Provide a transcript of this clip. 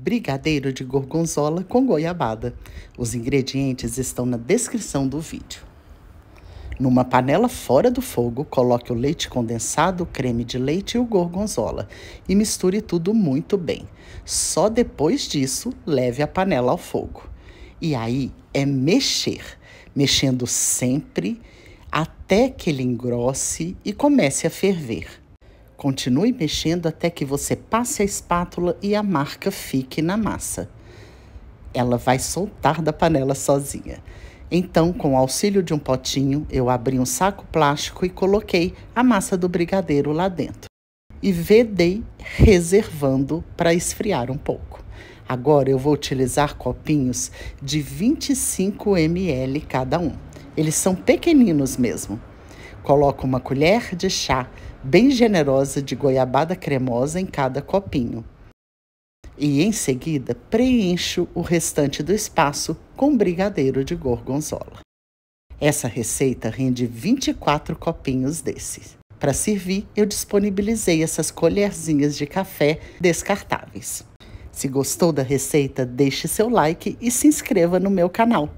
brigadeiro de gorgonzola com goiabada. Os ingredientes estão na descrição do vídeo. Numa panela fora do fogo, coloque o leite condensado, o creme de leite e o gorgonzola e misture tudo muito bem. Só depois disso, leve a panela ao fogo. E aí é mexer, mexendo sempre até que ele engrosse e comece a ferver. Continue mexendo até que você passe a espátula e a marca fique na massa. Ela vai soltar da panela sozinha. Então, com o auxílio de um potinho, eu abri um saco plástico e coloquei a massa do brigadeiro lá dentro. E vedei reservando para esfriar um pouco. Agora eu vou utilizar copinhos de 25 ml cada um. Eles são pequeninos mesmo, Coloca uma colher de chá bem generosa de goiabada cremosa em cada copinho. E em seguida, preencho o restante do espaço com brigadeiro de gorgonzola. Essa receita rende 24 copinhos desses. Para servir, eu disponibilizei essas colherzinhas de café descartáveis. Se gostou da receita, deixe seu like e se inscreva no meu canal.